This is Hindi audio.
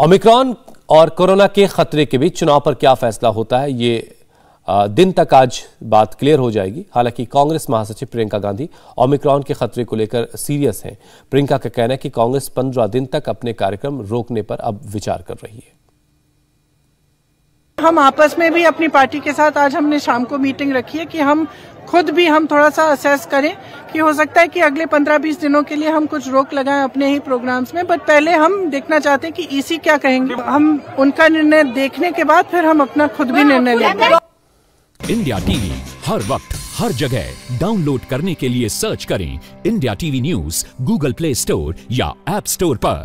ओमिक्रॉन और कोरोना के खतरे के बीच चुनाव पर क्या फैसला होता है ये दिन तक आज बात क्लियर हो जाएगी हालांकि कांग्रेस महासचिव प्रियंका गांधी ओमिक्रॉन के खतरे को लेकर सीरियस हैं प्रियंका का कहना है कि कांग्रेस 15 दिन तक अपने कार्यक्रम रोकने पर अब विचार कर रही है हम आपस में भी अपनी पार्टी के साथ आज हमने शाम को मीटिंग रखी है कि हम खुद भी हम थोड़ा सा असेस करें कि हो सकता है कि अगले 15-20 दिनों के लिए हम कुछ रोक लगाएं अपने ही प्रोग्राम्स में बट पहले हम देखना चाहते हैं कि ईसी क्या कहेंगे हम उनका निर्णय देखने के बाद फिर हम अपना खुद भी निर्णय लेंगे इंडिया टीवी हर वक्त हर जगह डाउनलोड करने के लिए सर्च करें India TV news Google play store या एप स्टोर पर